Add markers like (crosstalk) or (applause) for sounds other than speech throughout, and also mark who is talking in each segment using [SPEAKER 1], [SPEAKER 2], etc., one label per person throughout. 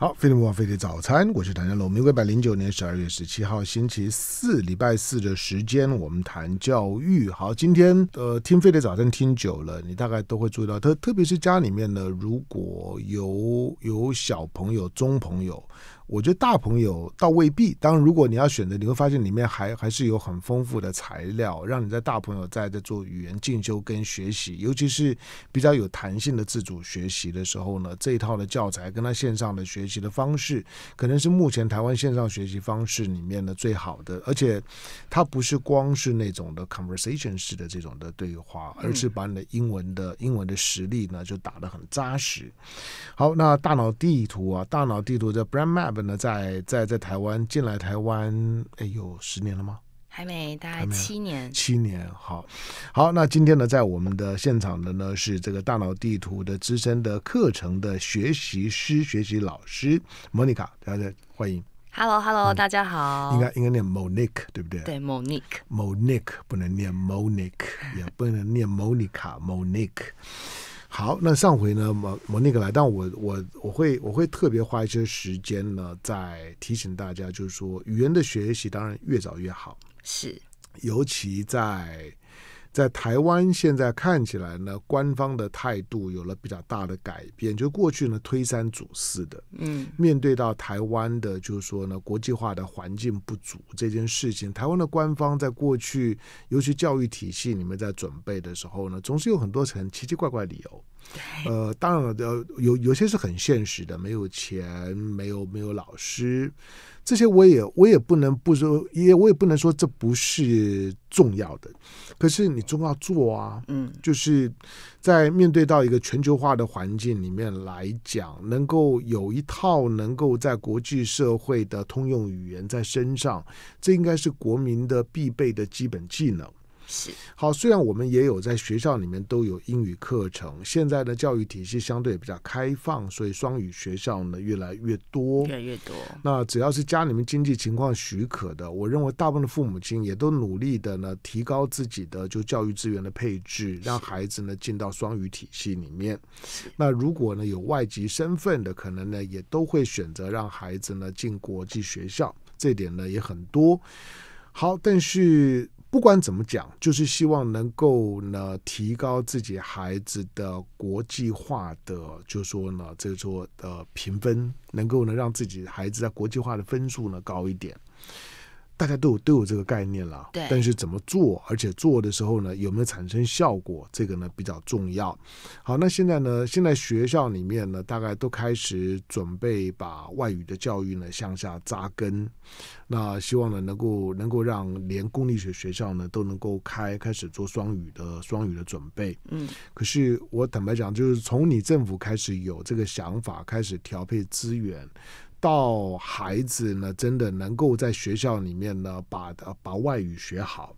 [SPEAKER 1] 好，飞利浦飞的早餐，我是谭家龙，民国百零九年十二月十七号星期四，礼拜四的时间，我们谈教育。好，今天呃听飞的早餐听久了，你大概都会注意到，特特别是家里面呢，如果有有小朋友、中朋友。我觉得大朋友倒未必，当然如果你要选择，你会发现里面还还是有很丰富的材料，让你在大朋友在在做语言进修跟学习，尤其是比较有弹性的自主学习的时候呢，这一套的教材跟他线上的学习的方式，可能是目前台湾线上学习方式里面的最好的，而且它不是光是那种的 conversation 式的这种的对话，而是把你的英文的英文的实力呢就打得很扎实。好，那大脑地图啊，大脑地图的 brand map。那在在在台湾进来台湾哎有十年了吗？
[SPEAKER 2] 还没，大概七年。
[SPEAKER 1] 七年，好，好。那今天呢，在我们的现场的呢是这个大脑地图的资深的课程的学习师、学习老师 Monica，大家欢迎。
[SPEAKER 2] Hello，Hello，大家好。应该应
[SPEAKER 1] 该念 Monica 对不对？对，Monica。Monica 不能念 Monica，也不能念 Monica。Monica。好，那上回呢，我我那个来，但我我我会我会特别花一些时间呢，在提醒大家，就是说语言的学习，当然越早越好，是，尤其在。在台湾现在看起来呢，官方的态度有了比较大的改变。就过去呢推三阻四的，嗯，面对到台湾的，就是说呢国际化的环境不足这件事情，台湾的官方在过去，尤其教育体系里面在准备的时候呢，总是有很多很奇奇怪怪的理由。呃，当然了，有有些是很现实的，没有钱，没有没有老师，这些我也我也不能不说，也我也不能说这不是重要的。可是你总要做啊，嗯，就是在面对到一个全球化的环境里面来讲，能够有一套能够在国际社会的通用语言在身上，这应该是国民的必备的基本技能。好，虽然我们也有在学校里面都有英语课程，现在的教育体系相对比较开放，所以双语学校呢越来越多，越来越多。那只要是家里面经济情况许可的，我认为大部分的父母亲也都努力的呢，提高自己的就教育资源的配置，让孩子呢进到双语体系里面。那如果呢有外籍身份的，可能呢也都会选择让孩子呢进国际学校，这点呢也很多。好，但是。不管怎么讲，就是希望能够呢，提高自己孩子的国际化的，就说呢，这说的评分，能够呢，让自己孩子在国际化的分数呢高一点。大家都有都有这个概念了，对。但是怎么做，而且做的时候呢，有没有产生效果，这个呢比较重要。好，那现在呢，现在学校里面呢，大概都开始准备把外语的教育呢向下扎根。那希望呢，能够能够让连公立学学校呢都能够开开始做双语的双语的准备。嗯。可是我坦白讲，就是从你政府开始有这个想法，开始调配资源。到孩子呢，真的能够在学校里面呢，把把外语学好，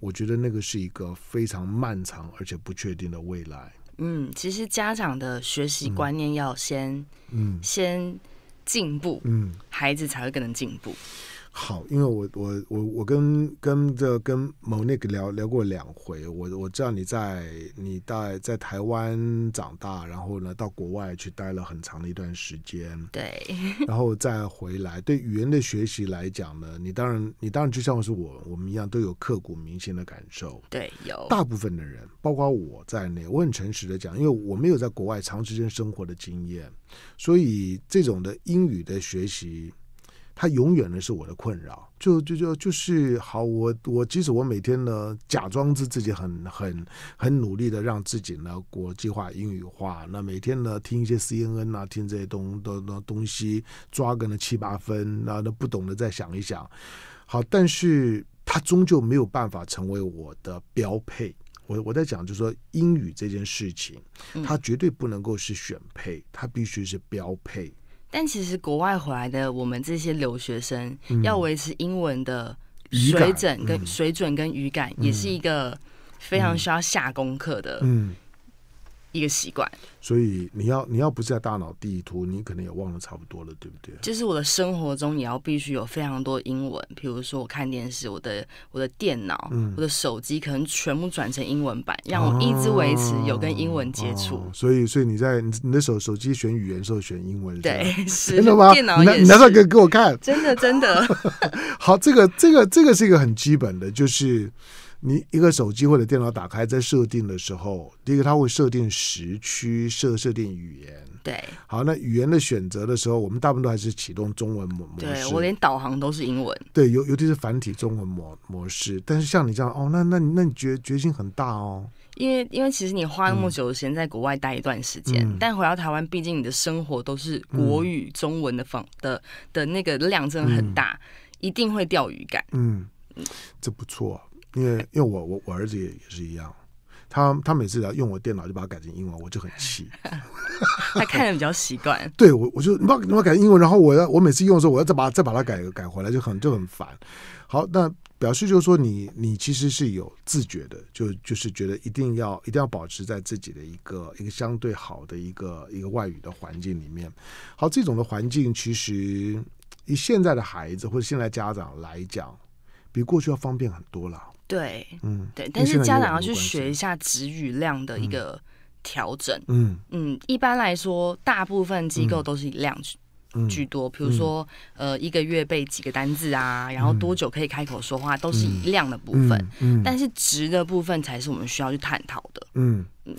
[SPEAKER 1] 我觉得那个是一个非常漫长而且不确定的未来。
[SPEAKER 2] 嗯，其实家长的学习观念要先，先进步，嗯，孩子才会更能进步。
[SPEAKER 1] 好，因为我我我我跟跟这跟某那个聊聊过两回，我我知道你在你在在台湾长大，然后呢到国外去待了很长的一段时间，对，(laughs) 然后再回来，对语言的学习来讲呢，你当然你当然就像是我我们一样都有刻骨铭心的感受，
[SPEAKER 2] 对，有大
[SPEAKER 1] 部分的人包括我在内，我很诚实的讲，因为我没有在国外长时间生活的经验，所以这种的英语的学习。它永远呢是我的困扰，就就就就是好，我我即使我每天呢假装自自己很很很努力的让自己呢国际化英语化，那每天呢听一些 C N N 啊听这些东的东西抓个那七八分，那那不懂的再想一想，好，但是它终究没有办法成为我的标配。我我在讲就是说英语这件事情，它绝对不能够是选配，它必须是标配。
[SPEAKER 2] 但其实国外回来的我们这些留学生，要维持英文的水准跟水准跟语感，也是一个非常需要下功课的。嗯。一个习惯，
[SPEAKER 1] 所以你要你要不在大脑地图，你可能也忘了差不多
[SPEAKER 2] 了，对不对？就是我的生活中你要必须有非常多英文，比如说我看电视，我的我的电脑、我的手机可能全部转成英文版，让我一直维持有跟英文接触。
[SPEAKER 1] 所以，所以你在你的手手机选语言时候选英文，对，(laughs) 是，电脑，吗？拿拿上给给我看，
[SPEAKER 2] 真的真的
[SPEAKER 1] (laughs) 好，这个这个这个是一个很基本的，就是。你一个手机或者电脑打开，在设定的时候，第一个它会设定时区，设设定语言。对。好，那语言的选择的时候，我们大部分都还是启动中文模模式。对，我连
[SPEAKER 2] 导航都是英文。
[SPEAKER 1] 对，尤尤其是繁体中文模模式。但是像你这样哦，那那那，你决决心很大哦。
[SPEAKER 2] 因为因为其实你花那么久的时间在国外待一段时间，但回到台湾，毕竟你的生活都是国语中文的方的的那个量真的很大，一定会钓鱼感。
[SPEAKER 1] 嗯，这不错。因为因为我我我儿子也也是一样，他他每次要用我电脑就把它改成英文，我就很气。
[SPEAKER 2] (laughs) 他看的比较习惯。(laughs)
[SPEAKER 1] 对，我我就你把你把改成英文，然后我要我每次用的时候，我要再把再把它改改回来，就很就很烦。好，那表示就是说，你你其实是有自觉的，就就是觉得一定要一定要保持在自己的一个一个相对好的一个一个外语的环境里面。好，这种的环境其实以现在的孩子或者现在家长来讲，比过去要方便很多了。
[SPEAKER 2] 对，嗯，对，但是家长要去学一下值与量的一个调整，嗯嗯，一般来说，大部分机构都是以量居多，比如说，呃，一个月背几个单字啊，然后多久可以开口说话，都是以量的部分，嗯，但是值的部分才是我们需要去探讨的，嗯嗯，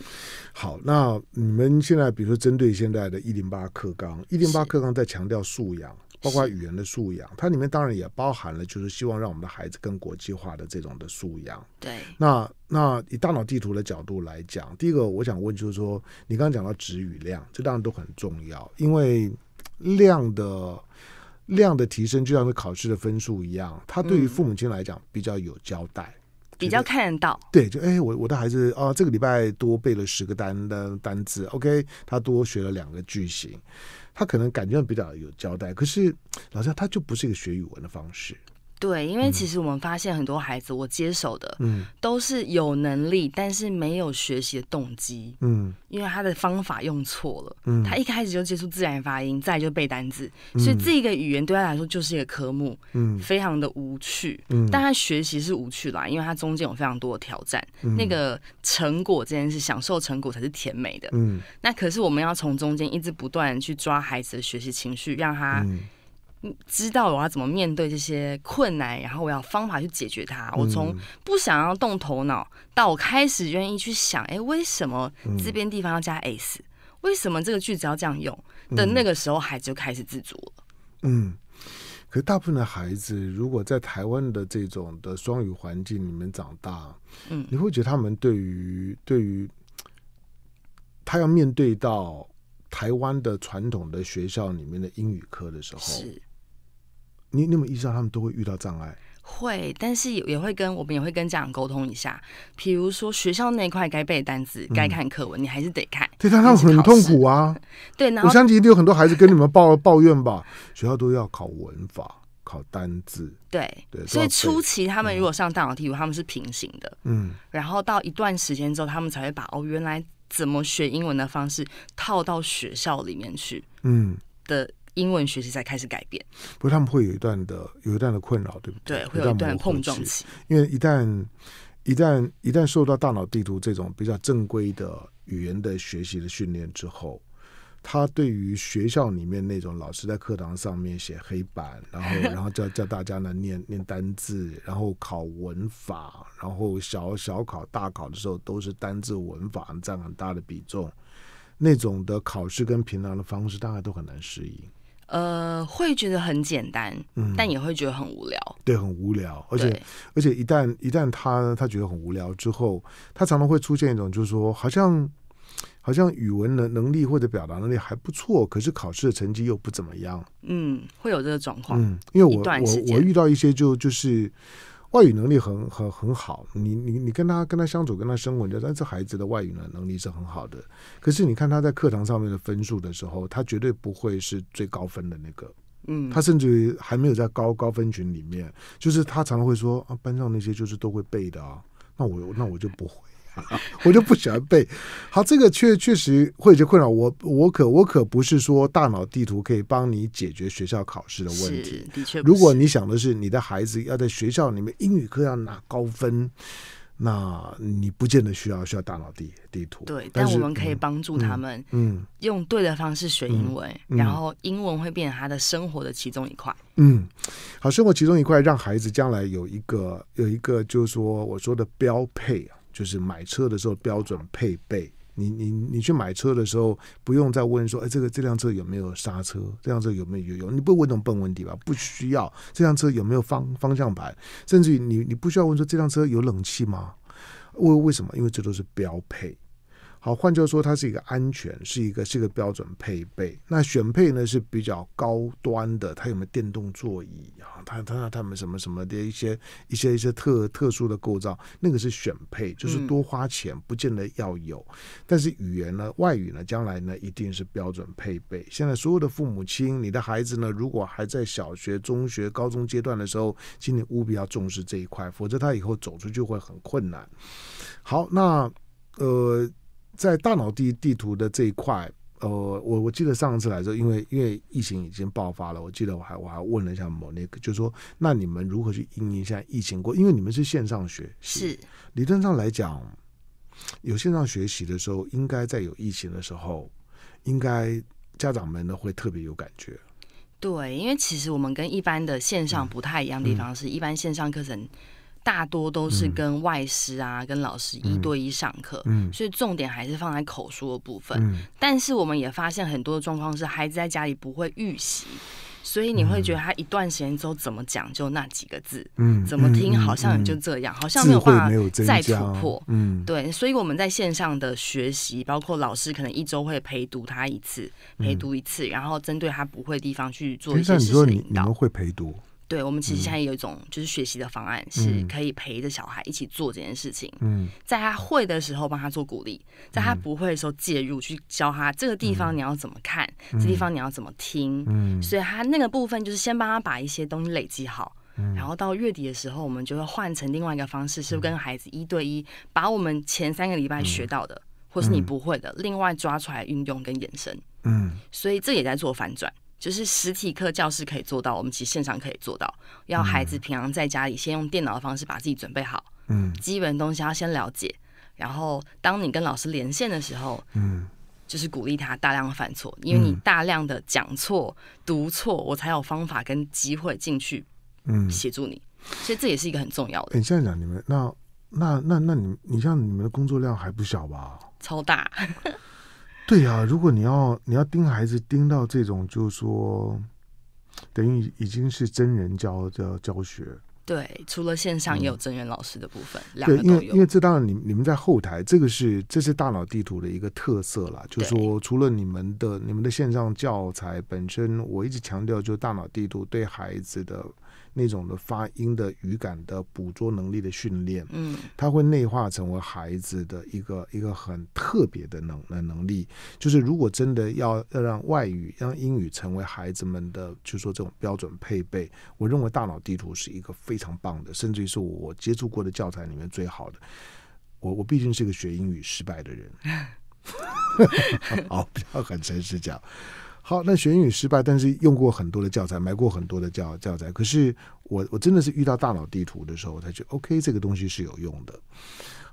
[SPEAKER 1] 好，那你们现在，比如说针对现在的“一零八课纲”，“一零八课纲”在强调素养。包括语言的素养，它里面当然也包含了，就是希望让我们的孩子更国际化的这种的素养。对。那那以大脑地图的角度来讲，第一个我想问就是说，你刚刚讲到值与量，这当然都很重要，因为量的量的提升就像是考试的分数一样，它对于父母亲来讲比较有交代，
[SPEAKER 2] 比较看得到。
[SPEAKER 1] 对，就哎，我我的孩子啊，这个礼拜多背了十个单的单字 o k 他多学了两个句型。他可能感觉比较有交代，可是老师他就不是一个学语文的方式。
[SPEAKER 2] 对，因为其实我们发现很多孩子，我接手的，嗯，都是有能力，但是没有学习的动机，嗯，因为他的方法用错了，嗯，他一开始就接触自然发音，再就背单词，所以这个语言对他来说就是一个科目，嗯，非常的无趣，嗯，但他学习是无趣啦，因为他中间有非常多的挑战，那个成果这件事，享受成果才是甜美的，嗯，那可是我们要从中间一直不断去抓孩子的学习情绪，让他。知道我要怎么面对这些困难，然后我要方法去解决它。我从不想要动头脑，到我开始愿意去想，哎，为什么这边地方要加 s？为什么这个句子要这样用？的那个时候，孩子就开始自主了。
[SPEAKER 1] 嗯，可是大部分的孩子，如果在台湾的这种的双语环境里面长大，嗯，你会觉得他们对于对于他要面对到台湾的传统的学校里面的英语课的时候，是。你你有没意识到他们都会遇到障碍？
[SPEAKER 2] 会，但是也也会跟我们也会跟家长沟通一下。比如说学校那块该背单词、该看课文，你还是得看。对，他
[SPEAKER 1] 们很痛苦啊。
[SPEAKER 2] 对，我相信一定
[SPEAKER 1] 有很多孩子跟你们抱抱怨吧。学校都要考文法、考单字。
[SPEAKER 2] 对对。所以初期他们如果上大脑地图，他们是平行的。嗯。然后到一段时间之后，他们才会把哦，原来怎么学英文的方式套到学校里面去。嗯。的。英文学习才开始改变，
[SPEAKER 1] 不是他们会有一段的有一段的困扰，对不对？对，会有一段碰撞期。因为一旦一旦一旦受到大脑地图这种比较正规的语言的学习的训练之后，他对于学校里面那种老师在课堂上面写黑板，然后 (laughs) 然后叫叫大家呢念念单字，然后考文法，然后小小考大考的时候都是单字文法占很大的比重，那种的考试跟平常的方式，大家都很难适应。
[SPEAKER 2] 呃，会觉得很简单，嗯，但也会觉得很无聊，
[SPEAKER 1] 对，很无聊，而且而且一旦一旦他他觉得很无聊之后，他常常会出现一种就是说，好像好像语文能能力或者表达能力还不错，可是考试的成绩又不怎么样，
[SPEAKER 2] 嗯，会有这个状况，嗯，因为我我我遇
[SPEAKER 1] 到一些就就是。外语能力很很很好，你你你跟他跟他相处跟他生活，就他这孩子的外语呢能力是很好的。可是你看他在课堂上面的分数的时候，他绝对不会是最高分的那个，嗯，他甚至于还没有在高高分群里面。就是他常常会说啊，班上那些就是都会背的啊，那我那我就不会。(laughs) 我就不喜欢背，好，这个确确实会有些困扰我。我可我可不是说大脑地图可以帮你解决学校考试的问题。的确如果你想的是你的孩子要在学校里面英语课要拿高分，那你不见得需要需要大脑地地
[SPEAKER 2] 图。对，但我们可以帮助他们，嗯，用对的方式学英文，然后英文会变成他的生活的其中一块。
[SPEAKER 1] 嗯，好，生活其中一块，让孩子将来有一个有一个，就是说我说的标配啊。就是买车的时候标准配备，你你你去买车的时候不用再问说，哎，这个这辆车有没有刹车？这辆车有没有油？你不问这种笨问题吧，不需要。这辆车有没有方方向盘？甚至于你你不需要问说这辆车有冷气吗？为为什么？因为这都是标配。好，换句话说，它是一个安全，是一个是一个标准配备。那选配呢是比较高端的，它有没有电动座椅啊？它它它它们什么什么的一些一些一些特特殊的构造，那个是选配，就是多花钱不见得要有。但是语言呢，外语呢，将来呢一定是标准配备。现在所有的父母亲，你的孩子呢，如果还在小学、中学、高中阶段的时候，请你务必要重视这一块，否则他以后走出去会很困难。好，那呃。在大脑地地图的这一块，呃，我我记得上次来说，因为因为疫情已经爆发了，我记得我还我还问了一下某那个，就说那你们如何去应一现在疫情过？因为你们是线上学，是理论上来讲，有线上学习的时候，应该在有疫情的时候，应该家长们呢会特别有感觉。
[SPEAKER 2] 对，因为其实我们跟一般的线上不太一样的地方是，一般线上课程。大多都是跟外师啊，跟老师一对一上课，嗯，所以重点还是放在口述的部分。但是我们也发现很多的状况是孩子在家里不会预习，所以你会觉得他一段时间之后怎么讲就那几个字，嗯，怎么听好像也就这样，好像没有办法再突破，嗯，对。所以，我们在线上的学习，包括老师可能一周会陪读他一次，陪读一次，然后针对他不会的地方去做一些事情引
[SPEAKER 1] 导。你们会陪读？
[SPEAKER 2] 对，我们其实现在有一种就是学习的方案，是可以陪着小孩一起做这件事情。嗯，在他会的时候帮他做鼓励，在他不会的时候介入去教他这个地方你要怎么看，这地方你要怎么听。嗯，所以他那个部分就是先帮他把一些东西累积好，然后到月底的时候，我们就会换成另外一个方式，是跟孩子一对一把我们前三个礼拜学到的，或是你不会的，另外抓出来运用跟延伸。嗯，所以这也在做反转。就是实体课教室可以做到，我们其实线上可以做到。要孩子平常在家里先用电脑的方式把自己准备好，嗯，基本东西要先了解。然后当你跟老师连线的时候，嗯，就是鼓励他大量犯错，因为你大量的讲错、读错，我才有方法跟机会进去，嗯，协助你。所以这也是一个很重要的。
[SPEAKER 1] 你现在讲你们那那那那你你像你们的工作量还不小吧？超大。对呀，如果你要你要盯孩子盯到这种，就是说，等于已经是真人教教教学。
[SPEAKER 2] 对，除了线上也有真人老师的部分。对，因为因为这
[SPEAKER 1] 当然你你们在后台，这个是这是大脑地图的一个特色啦。就是说，除了你们的你们的线上教材本身，我一直强调，就大脑地图对孩子的。那种的发音的语感的捕捉能力的训练，嗯，它会内化成为孩子的一个一个很特别的能能力。就是如果真的要要让外语，让英语成为孩子们的，就说这种标准配备，我认为大脑地图是一个非常棒的，甚至于是我接触过的教材里面最好的。我我毕竟是一个学英语失败的人，(laughs) 好，要很诚实讲。好，那学英语失败，但是用过很多的教材，买过很多的教教材。可是我我真的是遇到大脑地图的时候，才觉得 O K，这个东西是有用的。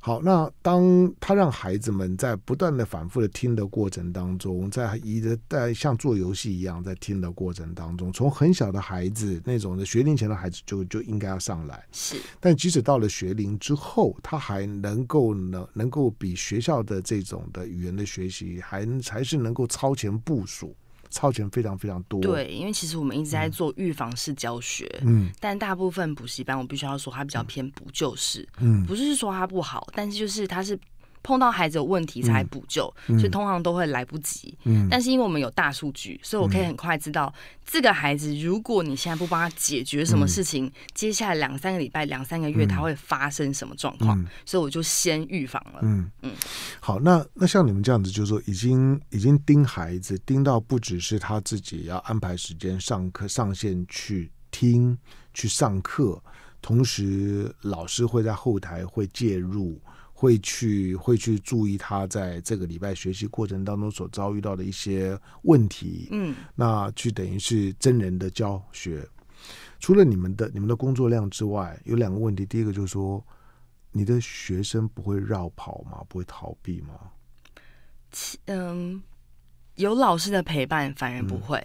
[SPEAKER 1] 好，那当他让孩子们在不断的、反复的听的过程当中，在一直在像做游戏一样在听的过程当中，从很小的孩子那种的学龄前的孩子就就应该要上来。是，但即使到了学龄之后，他还能够能能够比学校的这种的语言的学习，还还是能够超前部署。操前非常非常多，对，
[SPEAKER 2] 因为其实我们一直在做预防式教学，嗯，但大部分补习班我必须要说，它比较偏补救式，嗯，不是说它不好，但是就是它是。碰到孩子有问题才补救，所以通常都会来不及。但是因为我们有大数据，所以我可以很快知道这个孩子，如果你现在不帮他解决什么事情，接下来两三个礼拜、两三个月他会发生什么状况，所以我就先预防了。嗯嗯，
[SPEAKER 1] 好，那那像你们这样子，就是说已经已经盯孩子盯到不只是他自己要安排时间上课、上线去听、去上课，同时老师会在后台会介入。会去会去注意他在这个礼拜学习过程当中所遭遇到的一些问题，嗯，那去等于是真人的教学。除了你们的你们的工作量之外，有两个问题。第一个就是说，你的学生不会绕跑吗？不会逃避吗？
[SPEAKER 2] 嗯，有老师的陪伴，反而不会，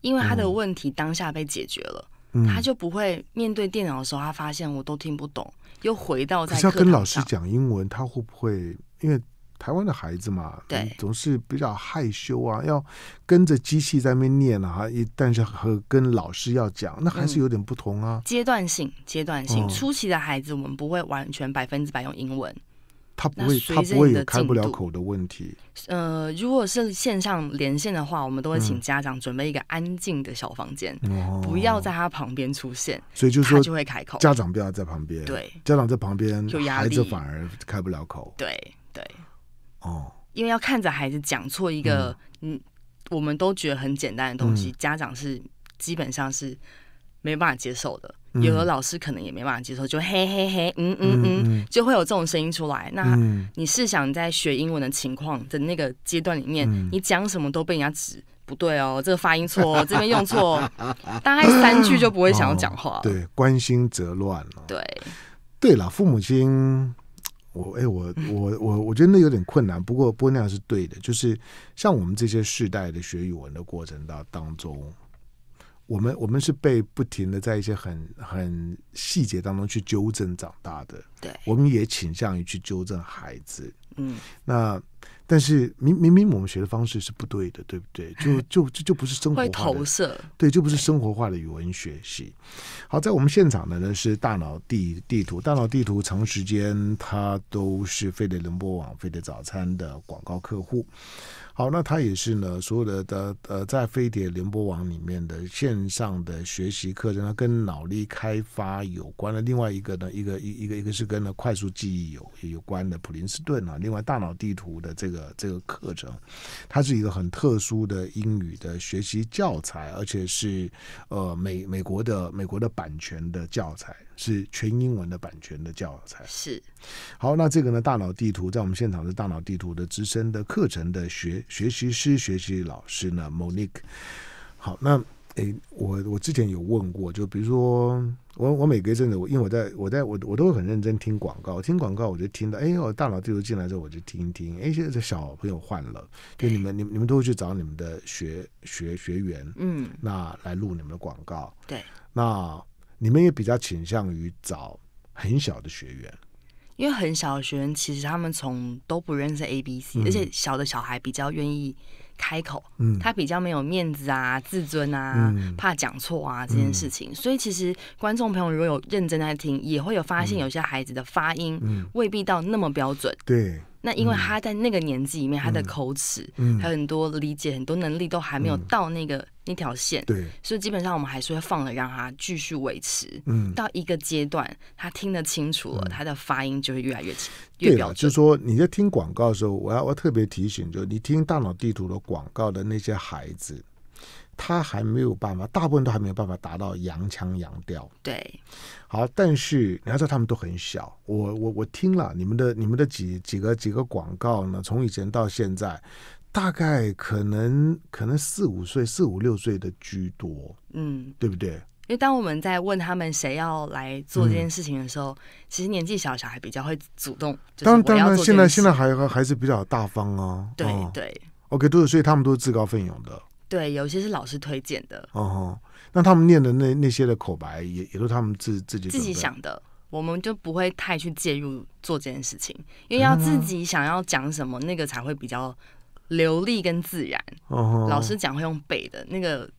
[SPEAKER 2] 因为他的问题当下被解决了，他就不会面对电脑的时候，他发现我都听不懂。又回到。可是要跟老
[SPEAKER 1] 师讲英文，他会不会？因为台湾的孩子嘛，对，总是比较害羞啊，要跟着机器在那边念啊。一但是和跟老师要讲，那还是有点不同啊。
[SPEAKER 2] 阶段性，阶段性，初期的孩子，我们不会完全百分之百用英文。他不会，他不会有开不了
[SPEAKER 1] 口的问题。
[SPEAKER 2] 呃，如果是线上连线的话，我们都会请家长准备一个安静的小房间，不要在他旁边出现。所以就是说，就会开口，家长不
[SPEAKER 1] 要在旁边。对，家长在旁边，孩子反而开不了口。对对，
[SPEAKER 2] 哦，因为要看着孩子讲错一个，嗯，我们都觉得很简单的东西，家长是基本上是。没办法接受的，有的老师可能也没办法接受，就嘿嘿嘿，嗯嗯嗯，就会有这种声音出来。那你是想在学英文的情况的那个阶段里面，你讲什么都被人家指不对哦，这个发音错，这边用错，(laughs) 大概三句就不会想要讲话。对，
[SPEAKER 1] 关心则乱了。对，对了，父母亲，我哎，我我我，我觉得那有点困难。不过那样是对的，就是像我们这些世代的学语文的过程当当中。我们我们是被不停的在一些很很细节当中去纠正长大的，对，我们也倾向于去纠正孩子，嗯，那但是明明明我们学的方式是不对的，对不对？就 (laughs) 就就就不是生活会投射，对，就不是生活化的语文学习。好，在我们现场的呢是大脑地地图，大脑地图长时间它都是费德轮播网费德早餐的广告客户。好，那他也是呢。所有的的呃，在飞碟联播网里面的线上的学习课程，跟脑力开发有关的。另外一个呢，一个一一个一个是跟呢快速记忆有有关的。普林斯顿啊，另外大脑地图的这个这个课程，它是一个很特殊的英语的学习教材，而且是呃美美国的美国的版权的教材，是全英文的版权的教材。是。好，那这个呢？大脑地图在我们现场的大脑地图的资深的课程的学学习师、学习老师呢，Monique。好，那诶，我我之前有问过，就比如说我我每隔一阵子，因为我在我在我我都会很认真听广告，听广告我就听到，哎，我大脑地图进来之后我就听一听，哎，现在小朋友换了，就你们你们你们都会去找你们的学学学员，嗯，那来录你们的广告，对，那你们也比较倾向于找很小
[SPEAKER 2] 的学员。因为很小的学生，其实他们从都不认识 A B C，而且小的小孩比较愿意开口，他比较没有面子啊、自尊啊、怕讲错啊这件事情，所以其实观众朋友如果有认真在听，也会有发现有些孩子的发音未必到那么标准。对。那因为他在那个年纪里面，他的口齿、还有很多理解、很多能力都还没有到那个那条线，对，所以基本上我们还是会放了，让他继续维持。嗯，到一个阶段，他听得清楚了，他的发音就会越来越清，越标准。
[SPEAKER 1] 是说你在听广告的时候，我要我要特别提醒，就是你听大脑地图的广告的那些孩子。他还没有办法，大部分都还没有办法达到扬腔扬调。对，好，但是你要知道，他们都很小，我我我听了你们的你们的几几个几个广告呢？从以前到现在，大概可能可能四五岁、四五六岁的居多，嗯，对不对？
[SPEAKER 2] 因为当我们在问他们谁要来做这件事情的时候，其实年纪小小孩比较会主动。当当然现在现在
[SPEAKER 1] 还还是比较大方啊。对对，OK，都是所以他们都是自告奋勇的。
[SPEAKER 2] 对，有些是老师推荐的。
[SPEAKER 1] 哦，那他们念的那那些的口白，也也是他们自自己自己想
[SPEAKER 2] 的。我们就不会太去介入做这件事情，因为要自己想要讲什么，那个才会比较流利跟自然。哦，老师讲会用背的那个，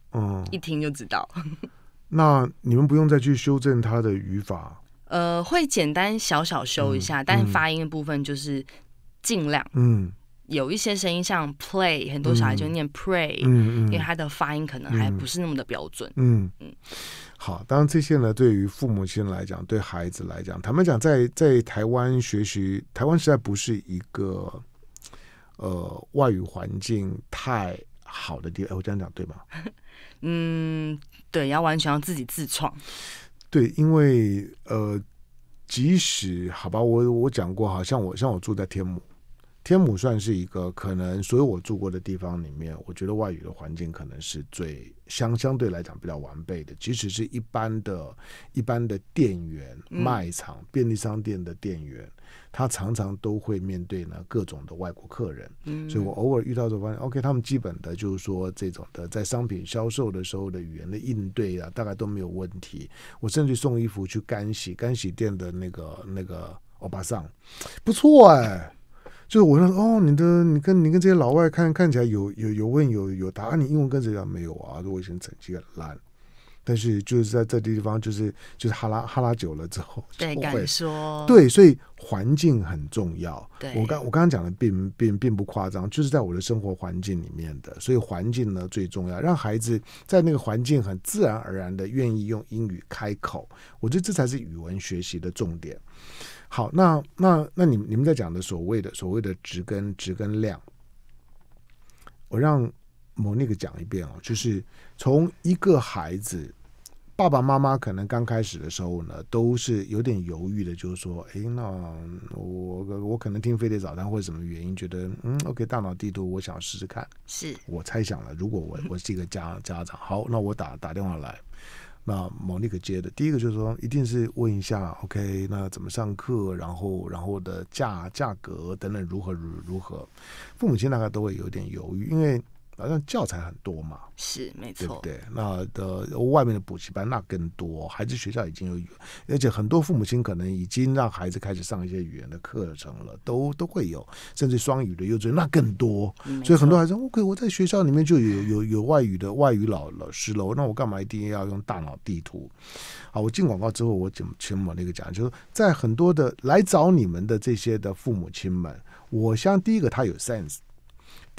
[SPEAKER 2] 一听就知道。(laughs)
[SPEAKER 1] 那你们不用再去修正他的语法。
[SPEAKER 2] 呃，会简单小小修一下，但发音的部分就是尽量嗯。有一些声音像 p l a y 很多小孩就念 pray，嗯嗯，因为他的发音可能还不是那么的标准，嗯嗯。
[SPEAKER 1] 好，当然这些呢，对于父母亲来讲，对孩子来讲，坦白讲在在台湾学习，台湾实在不是一个呃外语环境太好的地方，我这样讲对吗？(laughs)
[SPEAKER 2] 嗯，对，要完全要自己自创。
[SPEAKER 1] 对，因为呃，即使好吧，我我讲过，好像我像我住在天母。天母算是一个可能，所有我住过的地方里面，我觉得外语的环境可能是最相相对来讲比较完备的。即使是一般的、一般的店员、卖场、便利商店的店员，他常常都会面对呢各种的外国客人。嗯，所以我偶尔遇到的时候，OK，他们基本的就是说这种的在商品销售的时候的语言的应对啊，大概都没有问题。我甚至送衣服去干洗，干洗店的那个那个欧巴桑，不错哎。就我说哦，你的你跟你跟这些老外看看起来有有有问有有答，你英文跟谁讲没有啊？都以前成绩烂，但是就是在这地方就是就是哈拉哈拉久了之后，对敢说对，所以环境很重要。我刚我刚刚讲的并并并不夸张，就是在我的生活环境里面的，所以环境呢最重要，让孩子在那个环境很自然而然的愿意用英语开口，我觉得这才是语文学习的重点。好，那那那你们你们在讲的所谓的所谓的值跟值跟量，我让某那个讲一遍哦，就是从一个孩子，爸爸妈妈可能刚开始的时候呢，都是有点犹豫的，就是说，哎，那我我可能听飞碟早餐或者什么原因，觉得嗯，OK，大脑地图，我想试试看，是我猜想了，如果我我是一个家家长，好，那我打打电话来。那某那个接的，第一个就是说，一定是问一下，OK，那怎么上课，然后，然后的价价格等等如何如如何，父母亲大概都会有点犹豫，因为。好像教材很多嘛，
[SPEAKER 2] 是没错，对不对？
[SPEAKER 1] 那的外面的补习班那更多，孩子学校已经有，而且很多父母亲可能已经让孩子开始上一些语言的课程了，都都会有，甚至双语的幼稚园那更多，所以很多孩子 OK，我在学校里面就有有有外语的外语老老师了，那我干嘛一定要用大脑地图？好，我进广告之后，我请请某那个讲？就是在很多的来找你们的这些的父母亲们，我相第一个他有 sense。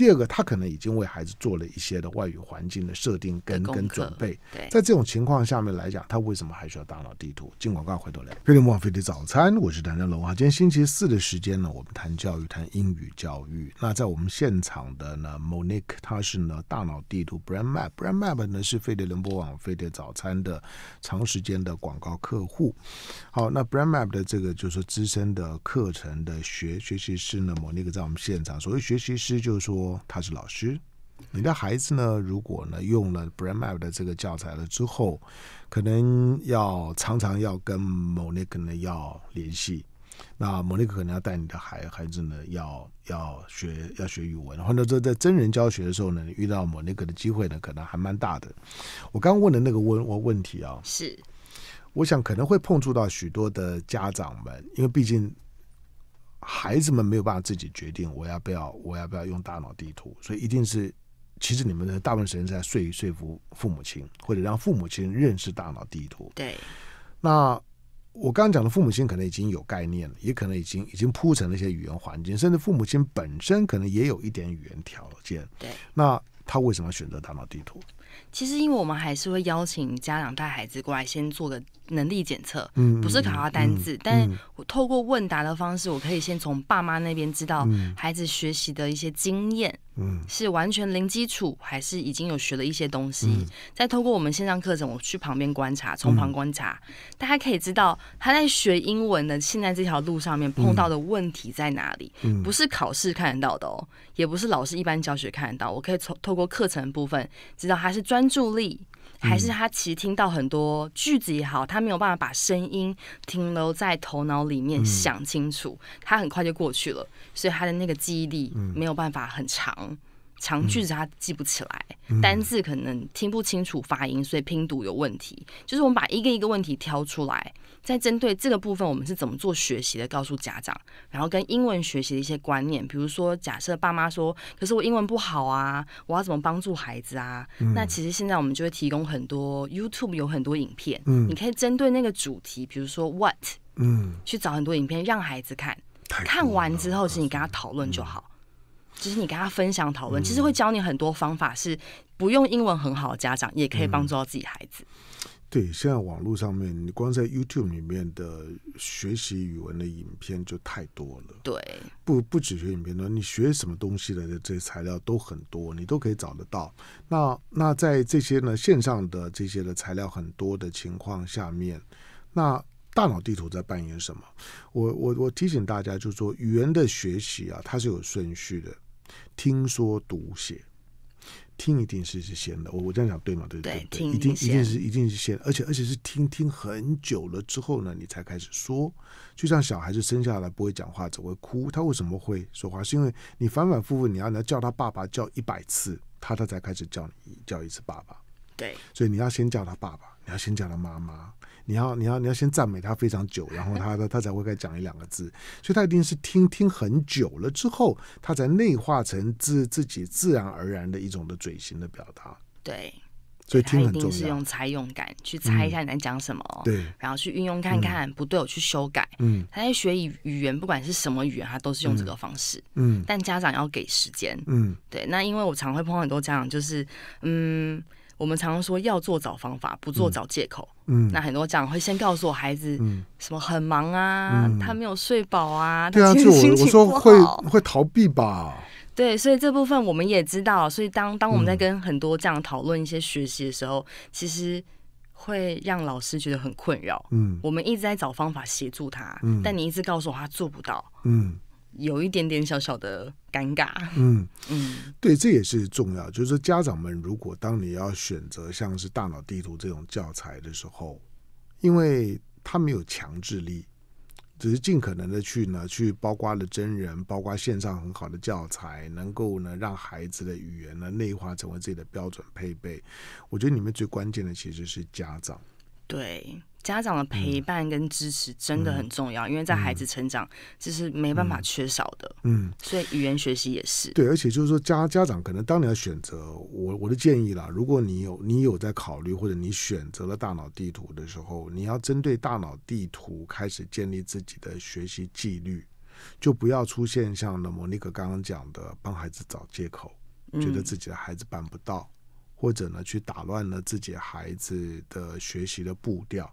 [SPEAKER 1] 第二个，他可能已经为孩子做了一些的外语环境的设定跟跟准备。对，在这种情况下面来讲，他为什么还需要大脑地图？进广告回头聊。飞碟网飞的早餐，我是谭家龙啊。今天星期四的时间呢，我们谈教育，谈英语教育。那在我们现场的呢，Monique，他是呢大脑地图 Brand Map，Brand Map 呢是飞碟宁波网飞碟早餐的长时间的广告客户。好，那 Brand Map 的这个就是资深的课程的学学习师呢，Monique 在我们现场。所谓学习师，就是说。他是老师，你的孩子呢？如果呢用了 Brain Map 的这个教材了之后，可能要常常要跟某那个呢要联系。那某那个可能要带你的孩孩子呢，要要学要学语文。或者这在真人教学的时候呢，遇到某那个的机会呢，可能还蛮大的。我刚问的那个问我问题啊，是我想可能会碰触到许多的家长们，因为毕竟。孩子们没有办法自己决定我要不要，我要不要用大脑地图，所以一定是，其实你们的大部分时间是在说说服父母亲，或者让父母亲认识大脑地图。对，那我刚刚讲的父母亲可能已经有概念了，也可能已经已经铺成了一些语言环境，甚至父母亲本身可能也有一点语言条件。对，那。他为什么选择大脑地图？
[SPEAKER 2] 其实，因为我们还是会邀请家长带孩子过来，先做个能力检测，嗯，不是考他单字，但透过问答的方式，我可以先从爸妈那边知道孩子学习的一些经验。是完全零基础还是已经有学了一些东西？再透过我们线上课程，我去旁边观察，从旁观察，大家可以知道他在学英文的现在这条路上面碰到的问题在哪里。不是考试看得到的哦，也不是老师一般教学看得到。我可以从透过课程部分知道他是专注力。还是他其实听到很多句子也好，他没有办法把声音停留在头脑里面想清楚，他很快就过去了，所以他的那个记忆力没有办法很长，长句子他记不起来，单字可能听不清楚发音，所以拼读有问题。就是我们把一个一个问题挑出来。在针对这个部分，我们是怎么做学习的？告诉家长，然后跟英文学习的一些观念，比如说，假设爸妈说：“可是我英文不好啊，我要怎么帮助孩子啊？”那其实现在我们就会提供很多 YouTube 有很多影片，你可以针对那个主题，比如说 What，嗯，去找很多影片让孩子看，看完之后，其实你跟他讨论就好，就是你跟他分享讨论，其实会教你很多方法，是不用英文很好的家长也可以帮助到自己孩子。
[SPEAKER 1] 对，现在网络上面，你光在 YouTube 里面的学习语文的影片就太多了。对，不不止学影片呢，你学什么东西的这些材料都很多，你都可以找得到。那那在这些呢线上的这些的材料很多的情况下面，那大脑地图在扮演什么？我我我提醒大家，就是说，语言的学习啊，它是有顺序的，听说读写。听一定是是先的，我我这样讲对吗？对对对，一定一定是一定是先，而且而且是听听很久了之后呢，你才开始说。就像小孩子生下来不会讲话，只会哭，他为什么会说话？是因为你反反复复你要来叫他爸爸叫一百次，他他才开始叫你叫一次爸爸。对，所以你要先叫他爸爸，你要先叫他妈妈。你要你要你要先赞美他非常久，然后他他 (laughs) 他才会再讲一两个字，所以他一定是听听很久了之后，他才内化成自自己自然而然的一种的嘴型的表达。对，所以听很重要。是用
[SPEAKER 2] 猜用感去猜一下你在讲什么，对，然后去运用看看不对，我去修改。嗯，他在学语语言，不管是什么语言，他都是用这个方式。嗯，但家长要给时间。嗯，对，那因为我常会碰到很多家长，就是嗯。我们常常说要做找方法，不做找借口。嗯，那很多家长会先告诉我孩子，什么很忙啊，他没有睡饱啊，对啊，就我我说会
[SPEAKER 1] 会逃避吧。
[SPEAKER 2] 对，所以这部分我们也知道。所以当当我们在跟很多这样讨论一些学习的时候，其实会让老师觉得很困扰。嗯，我们一直在找方法协助他，嗯，但你一直告诉我他做不到，嗯。有一点点小小的尴尬，嗯嗯，
[SPEAKER 1] 对，这也是重要。就是说家长们，如果当你要选择像是大脑地图这种教材的时候，因为他没有强制力，只是尽可能的去呢去包刮了真人，包括线上很好的教材，能够呢让孩子的语言呢内化成为自己的标准配备。我觉得你们最关键的其实是家长。
[SPEAKER 2] 对家长的陪伴跟支持真的很重要，因为在孩子成长这是没办法缺少的。嗯，所以语言学习也是。
[SPEAKER 1] 对，而且就是说家家长可能当你要选择我我的建议啦，如果你有你有在考虑或者你选择了大脑地图的时候，你要针对大脑地图开始建立自己的学习纪律，就不要出现像那么尼克刚刚讲的，帮孩子找借口，觉得自己的孩子办不到。或者呢，去打乱了自己孩子的学习的步调。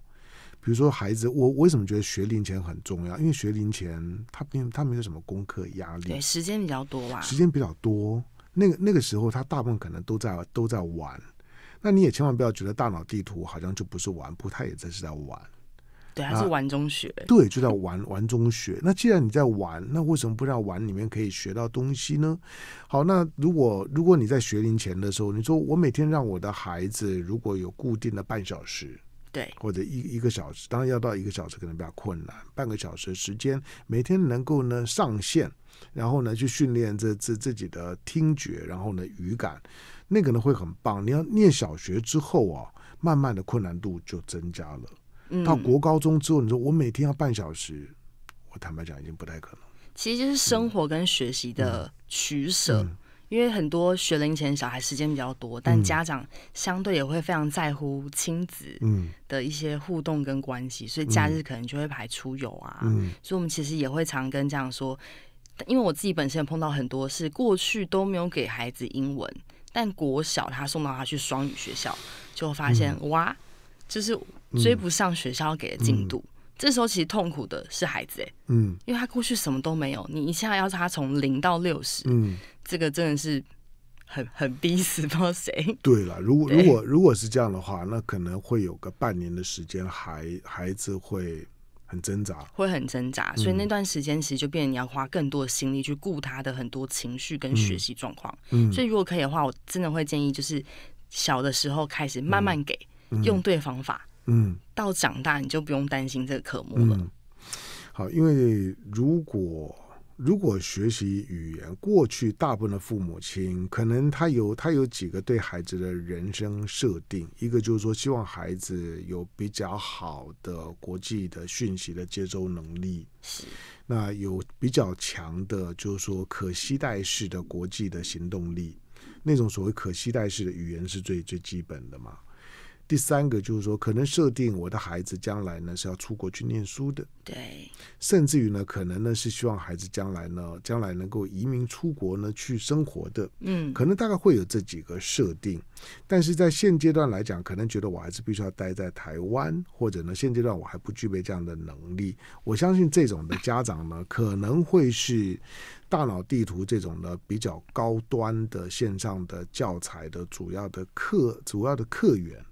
[SPEAKER 1] 比如说，孩子，我为什么觉得学龄前很重要？因为学龄前他并他没有什么功课压力，对时
[SPEAKER 2] 间比较多吧？时
[SPEAKER 1] 间比较多，那个那个时候他大部分可能都在都在玩。那你也千万不要觉得大脑地图好像就不是玩，不，他也真是在玩。
[SPEAKER 2] 对，还是玩中学。
[SPEAKER 1] 对，就在玩 (laughs) 玩中学。那既然你在玩，那为什么不让玩里面可以学到东西呢？好，那如果如果你在学龄前的时候，你说我每天让我的孩子如果有固定的半小时，对，或者一一个小时，当然要到一个小时可能比较困难，半个小时时间，每天能够呢上线，然后呢去训练这自自己的听觉，然后呢语感，那个呢会很棒。你要念小学之后啊，慢慢的困难度就增加了。到国高中之后，你说我每天要半小时，我坦白讲已经不太可能。
[SPEAKER 2] 其实就是生活跟学习的取舍，因为很多学龄前小孩时间比较多，但家长相对也会非常在乎亲子嗯的一些互动跟关系，所以假日可能就会排出游啊。所以我们其实也会常跟家长说，因为我自己本身碰到很多是过去都没有给孩子英文，但国小他送到他去双语学校，就发现哇，就是。追不上学校给的进度，这时候其实痛苦的是孩子哎，嗯，因为他过去什么都没有，你一下要他从零到六十，嗯，这个真的是很很逼死道谁？对
[SPEAKER 1] 了，如果如果如果是这样的话，那可能会有个半年的时间，孩孩子会很挣扎，
[SPEAKER 2] 会很挣扎，所以那段时间其实就变你要花更多的心力去顾他的很多情绪跟学习状况，嗯，所以如果可以的话，我真的会建议就是小的时候开始慢慢给，用对方法。嗯，到长大你就不用担心这个科目了。
[SPEAKER 1] 好，因为如果如果学习语言，过去大部分的父母亲可能他有他有几个对孩子的人生设定，一个就是说希望孩子有比较好的国际的讯息的接收能力，是那有比较强的，就是说可期待式的国际的行动力，那种所谓可期待式的语言是最最基本的嘛。第三个就是说，可能设定我的孩子将来呢是要出国去念书的，对，甚至于呢，可能呢是希望孩子将来呢，将来能够移民出国呢去生活的，嗯，可能大概会有这几个设定。但是在现阶段来讲，可能觉得我还是必须要待在台湾，或者呢，现阶段我还不具备这样的能力。我相信这种的家长呢，可能会是大脑地图这种呢比较高端的线上的教材的主要的客主要的客源。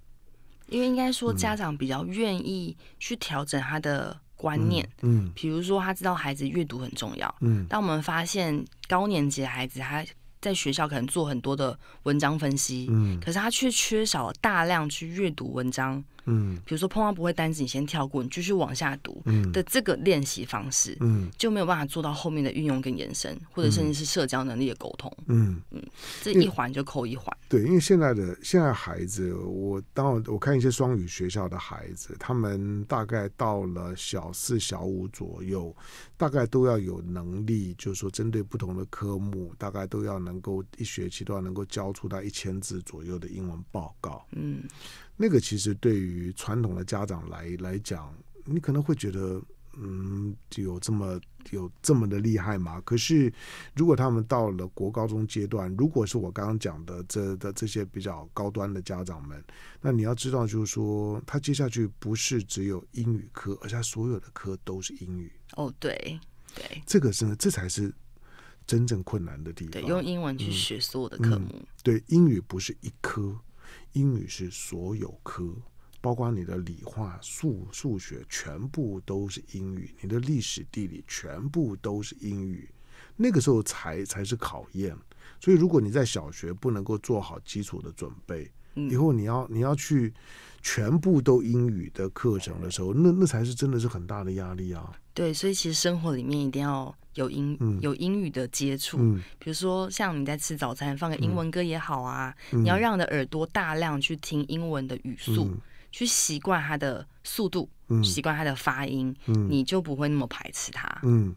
[SPEAKER 2] 因为应该说，家长比较愿意去调整他的观念，嗯，比如说他知道孩子阅读很重要，嗯，当我们发现高年级的孩子他在学校可能做很多的文章分析，嗯，可是他却缺少大量去阅读文章。嗯，比如说碰到不会单词，你先跳过，你继续往下读的这个练习方式，嗯，就没有办法做到后面的运用跟延伸，或者甚至是社交能力的沟通，嗯嗯，这一环就扣一环。
[SPEAKER 1] 对，因为现在的现在孩子，我当我我看一些双语学校的孩子，他们大概到了小四、小五左右，大概都要有能力，就是说针对不同的科目，大概都要能够一学期都要能够交出到一千字左右的英文报告，嗯。那个其实对于传统的家长来来讲，你可能会觉得，嗯，有这么有这么的厉害吗？可是如果他们到了国高中阶段，如果是我刚刚讲的这的这些比较高端的家长们，那你要知道，就是说他接下去不是只有英语科，而且所有的科都是英语。哦，对对，这个是这才是真正困难的地方。对，用英文去学所有的科目。对，英语不是一科。英语是所有科，包括你的理化、数数学全部都是英语，你的历史、地理全部都是英语。那个时候才才是考验。所以，如果你在小学不能够做好基础的准备，以后你要你要去全部都英语的课程的时候，那那才是真的是很大的压力啊。
[SPEAKER 2] 对，所以其实生活里面一定要。有英有英语的接触，比如说像你在吃早餐放个英文歌也好啊，你要让你的耳朵大量去听英文的语速，去习惯它的速度，习惯它的发音，你就不会那么排斥它。
[SPEAKER 1] 嗯，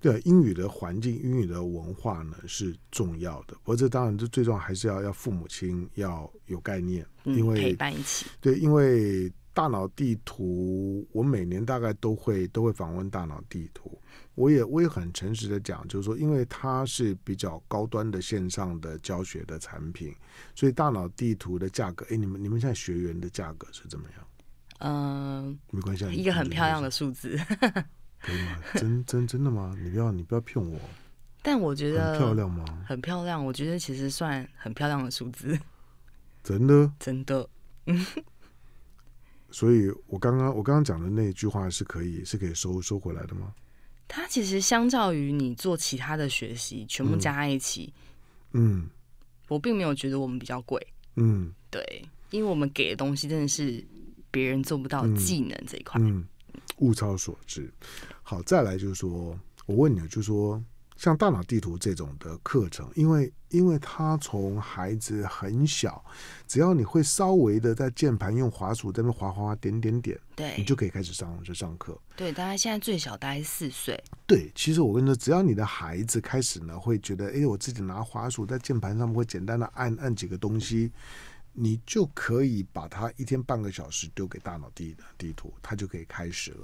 [SPEAKER 1] 对，英语的环境、英语的文化呢是重要的，不过这当然这最重要还是要要父母亲要有概念，因为陪伴一起，对，因为。大脑地图，我每年大概都会都会访问大脑地图。我也我也很诚实的讲，就是说，因为它是比较高端的线上的教学的产品，所以大脑地图的价格，哎，你们你们现在学员的价格是怎么样？
[SPEAKER 2] 嗯，没关系，一个很漂亮的数字。
[SPEAKER 1] 可以吗？真真真的吗？你不要你不要骗我。
[SPEAKER 2] 但我觉得漂亮吗？很漂亮，我觉得其实算很漂亮的数字。真的？真的？嗯。
[SPEAKER 1] 所以，我刚刚我刚刚讲的那句话是可以是可以收收回来的吗？
[SPEAKER 2] 它其实相较于你做其他的学习，全部加在一起，嗯，我并没有觉得我们比较贵，嗯，对，因为我们给的东西真的是别人做不到技能这一
[SPEAKER 1] 块，嗯，物超所值。好，再来就是说我问你，就是说。像大脑地图这种的课程，因为因为他从孩子很小，只要你会稍微的在键盘用滑鼠在那滑滑滑点点点，对你就可以开始上这上课。
[SPEAKER 2] 对，大家现在最小大概四岁。
[SPEAKER 1] 对，其实我跟你说，只要你的孩子开始呢，会觉得哎，我自己拿滑鼠在键盘上面会简单的按按几个东西，你就可以把他一天半个小时丢给大脑地地图，他就可以开始了。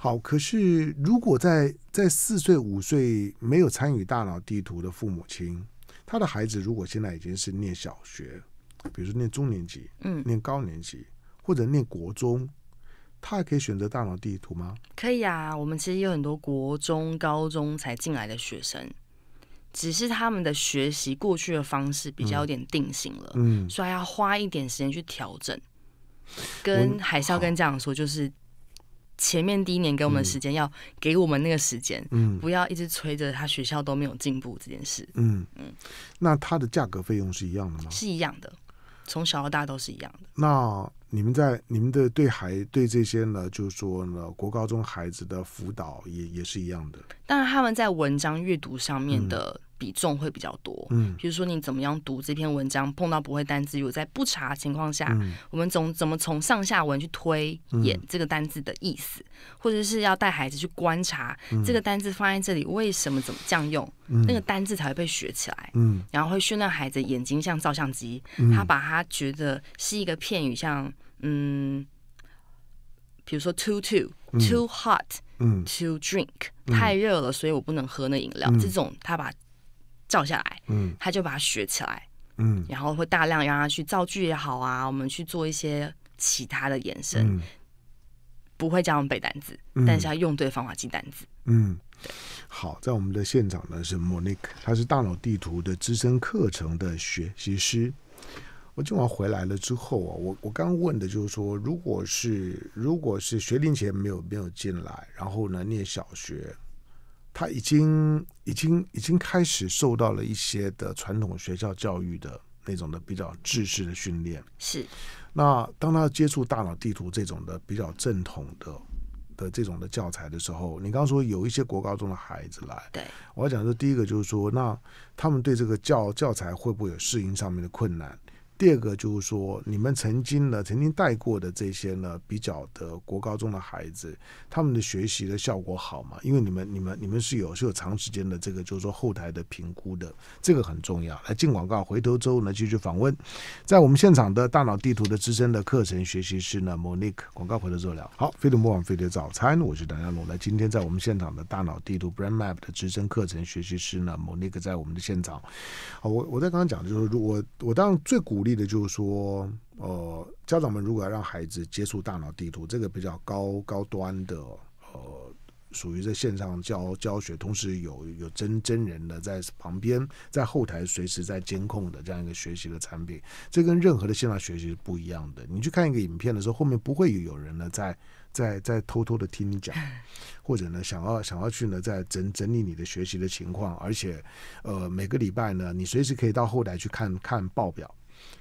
[SPEAKER 1] 好，可是如果在在四岁五岁没有参与大脑地图的父母亲，他的孩子如果现在已经是念小学，比如说念中年级，嗯，念高年级或者念国中，他还可以选择大脑地图吗？
[SPEAKER 2] 可以啊，我们其实有很多国中、高中才进来的学生，只是他们的学习过去的方式比较有点定型了，嗯，所以要花一点时间去调整，跟还是要跟家长说，就是。前面第一年给我们时间，要给我们那个时间，嗯，不要一直催着他学校都没有进步这件事。嗯嗯，
[SPEAKER 1] 那它的价格费用是一样的吗？是
[SPEAKER 2] 一样的，从小到大都是一样的。
[SPEAKER 1] 那你们在你们的对孩对这些呢，就是说呢，国高中孩子的辅导也也是一样的。
[SPEAKER 2] 当然，他们在文章阅读上面的。比重会比较多，嗯，比如说你怎么样读这篇文章，碰到不会单字，如果在不查的情况下，我们总怎么从上下文去推演这个单字的意思，或者是要带孩子去观察这个单字放在这里为什么怎么这样用，那个单字才会被学起来，嗯，然后会训练孩子眼睛像照相机，他把他觉得是一个片语，像嗯，比如说 too too too hot，to drink，太热了，所以我不能喝那饮料，这种他把。照下来，嗯，他就把它学起来，嗯，然后会大量让他去造句也好啊，我们去做一些其他的延伸，不会叫我们背单词，但是他用对方法记单词，
[SPEAKER 1] 嗯，好，在我们的现场呢是 Monique，他是大脑地图的资深课程的学习师。我今晚回来了之后啊，我我刚问的就是说，如果是如果是学龄前没有没有进来，然后呢念小学。他已经已经已经开始受到了一些的传统学校教育的那种的比较知识的训练，是。那当他接触大脑地图这种的比较正统的的这种的教材的时候，你刚刚说有一些国高中的孩子来，对我要讲说，第一个就是说，那他们对这个教教材会不会有适应上面的困难？第二个就是说，你们曾经呢，曾经带过的这些呢，比较的国高中的孩子，他们的学习的效果好吗？因为你们、你们、你们是有是有长时间的这个，就是说后台的评估的，这个很重要。来进广告，回头之后呢，继续访问。在我们现场的大脑地图的资深的课程学习师呢，Monique，广告回头之后聊。好，飞度魔网飞的早餐，我是梁家龙。来，今天在我们现场的大脑地图 b r a n d Map 的资深课程学习师呢，Monique 在我们的现场。好，我我在刚刚讲，就是我我当然最鼓励。意的就是说，呃，家长们如果要让孩子接触大脑地图这个比较高高端的，呃，属于在线上教教学，同时有有真真人的在旁边，在后台随时在监控的这样一个学习的产品，这跟任何的线上学习是不一样的。你去看一个影片的时候，后面不会有人呢在在在偷偷的听你讲，(laughs) 或者呢想要想要去呢在整整理你的学习的情况，而且呃每个礼拜呢，你随时可以到后台去看看报表。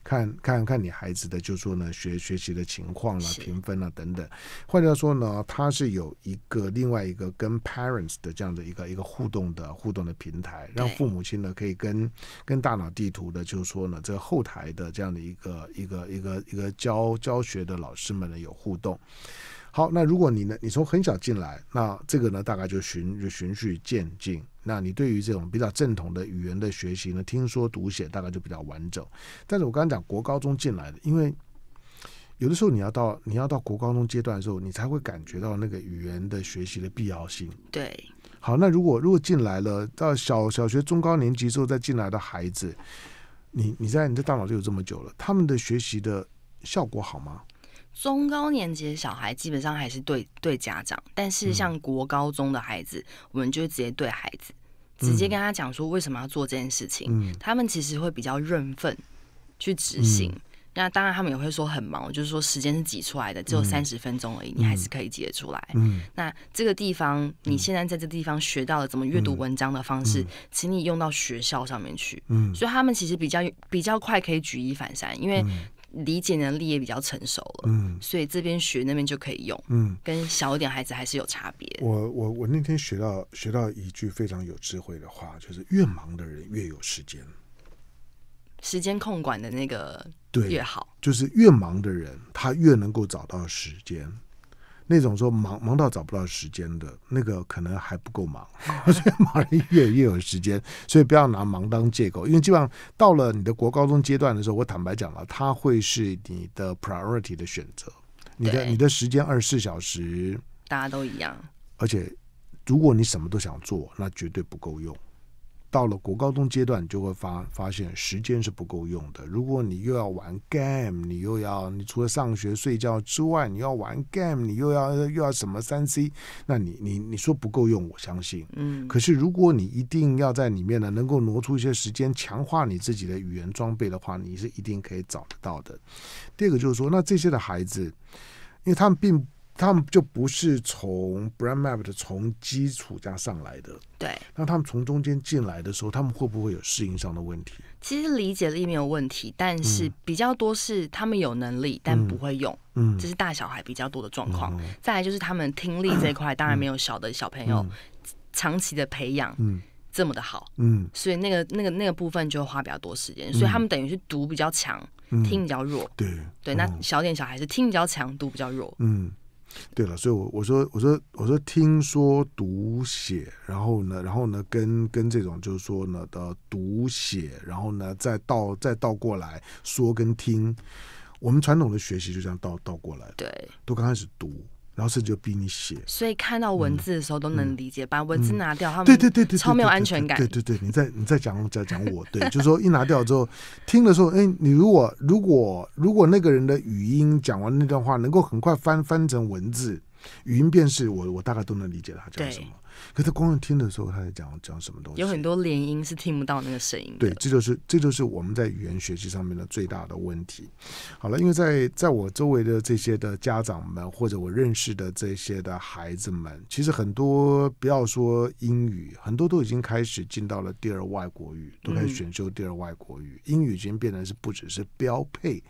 [SPEAKER 1] 看看看你孩子的，就说呢学学习的情况啦、评分啦等等。或者说呢，他是有一个另外一个跟 parents 的这样的一个一个互动的互动的平台，让父母亲呢可以跟跟大脑地图的，就是说呢这后台的这样的一个一个一个一个教教学的老师们呢有互动。好，那如果你呢？你从很小进来，那这个呢，大概就循循序渐进。那你对于这种比较正统的语言的学习呢，听说读写大概就比较完整。但是我刚才讲国高中进来的，因为有的时候你要到你要到国高中阶段的时候，你才会感觉到那个语言的学习的必要性。对。好，那如果如果进来了到小小学中高年级之后再进来的孩子，你你在你的大脑就有这么久了，他们的学习的效果好吗？
[SPEAKER 2] 中高年级的小孩基本上还是对对家长，但是像国高中的孩子，我们就直接对孩子，直接跟他讲说为什么要做这件事情。他们其实会比较认份去执行。那当然，他们也会说很忙，就是说时间是挤出来的，只有三十分钟而已，你还是可以挤得出来。那这个地方，你现在在这地方学到了怎么阅读文章的方式，请你用到学校上面去。嗯，所以他们其实比较比较快可以举一反三，因为。理解能力也比较成熟了，嗯，所以这边学那边就可以用，嗯，跟小一点孩子还是有差别。
[SPEAKER 1] 我我我那天学到学到一句非常有智慧的话，就是越忙的人越有时间，
[SPEAKER 2] 时间控管的那个对越好，
[SPEAKER 1] 就是越忙的人他越能够找到时间。那种说忙忙到找不到时间的那个，可能还不够忙，(laughs) 所以忙人越越有时间，所以不要拿忙当借口。因为基本上到了你的国高中阶段的时候，我坦白讲了，它会是你的 priority 的选择，你的你的时间二十四小时，
[SPEAKER 2] 大家都一样。
[SPEAKER 1] 而且，如果你什么都想做，那绝对不够用。到了国高中阶段，就会发发现时间是不够用的。如果你又要玩 game，你又要你除了上学睡觉之外，你要玩 game，你又要又要什么三 C，那你你你说不够用，我相信。嗯，可是如果你一定要在里面呢，能够挪出一些时间强化你自己的语言装备的话，你是一定可以找得到的。第二个就是说，那这些的孩子，因为他们并。他们就不是从 brand map 的从基础样上来的，对。那他们从中间进来的时候，他们会不会有适应上的问题？
[SPEAKER 2] 其实理解力没有问题，但是比较多是他们有能力但不会用，嗯，这是大小孩比较多的状况。再来就是他们听力这一块，当然没有小的小朋友长期的培养这么的好，嗯，所以那个那个那个部分就花比较多时间。所以他们等于是读比较强，听比较弱，对对。那小点小孩是听比较强，读比较弱，
[SPEAKER 1] 嗯。对了，所以，我我说我说我说，听说读写，然后呢，然后呢，跟跟这种就是说呢，呃，读写，然后呢，再倒再倒过来说跟听，我们传统的学习就这样倒倒过来，对，都刚开始读。老师就逼你写，所
[SPEAKER 2] 以看到文字的时候都能理解。把文字拿掉，他们对对对对，超没有安全感。对对
[SPEAKER 1] 对，你再你再讲再讲，我对，(laughs) 就是说一拿掉之后听的时候，哎，你如果如果如果那个人的语音讲完那段话，能够很快翻翻成文字，语音辨识，我我大概都能理解他讲什么。可是光是听的时候，他在讲讲什么东西？
[SPEAKER 2] 有很多连音是听不到那个声音。对，
[SPEAKER 1] 这就是这就是我们在语言学习上面的最大的问题。好了，因为在在我周围的这些的家长们，或者我认识的这些的孩子们，其实很多不要说英语，很多都已经开始进到了第二外国语，都开始选修第二外国语。英语已经变成是不只是标配。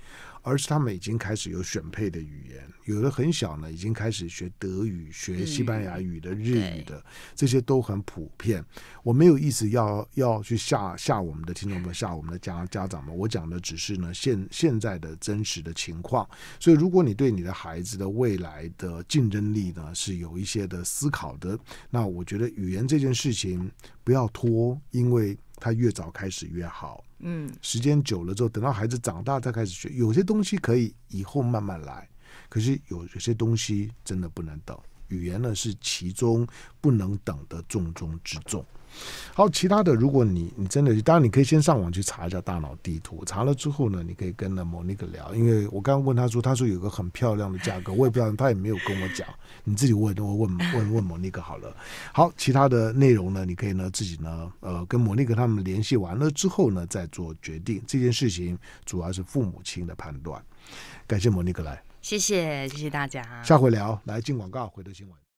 [SPEAKER 1] 而是他们已经开始有选配的语言，有的很小呢，已经开始学德语、学西班牙语的、日语的，这些都很普遍。我没有意思要要去吓吓我们的听众们、吓我们的家家长们，我讲的只是呢现现在的真实的情况。所以，如果你对你的孩子的未来的竞争力呢是有一些的思考的，那我觉得语言这件事情不要拖，因为它越早开始越好。嗯，时间久了之后，等到孩子长大再开始学，有些东西可以以后慢慢来。可是有有些东西真的不能等，语言呢是其中不能等的重中之重。好，其他的，如果你你真的，当然你可以先上网去查一下大脑地图，查了之后呢，你可以跟那某那个聊，因为我刚刚问他说，他说有个很漂亮的价格，我也不知道，他也没有跟我讲，你自己问多问问问问某那个好了。好，其他的内容呢，你可以呢自己呢，呃，跟某那个他们联系完了之后呢，再做决定。这件事情主要是父母亲的判断。感谢某那个来，
[SPEAKER 2] 谢谢谢谢大家，下
[SPEAKER 1] 回聊，来进广告，回头新闻。